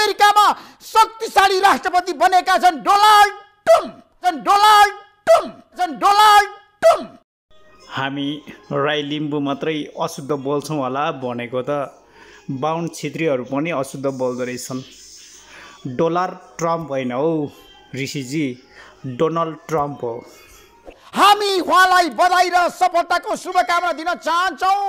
अमेरिकामा शक्तिशाली राष्ट्रपति बनेका छन् Donald Trump Donald Trump Donald Trump हामी राई लिम्बू मात्रै अशुद्ध बोल्छौँ होला भनेको त बाहुन छेत्रीहरू पनि अशुद्ध बोल्दो रहेछन् डोलर ट्रम्प होइन हौ ऋषिजी डोनाल्ड ट्रम्प हो हामी उहाँलाई बधाई र सफलताको शुभकामना दिन चाहन्छौँ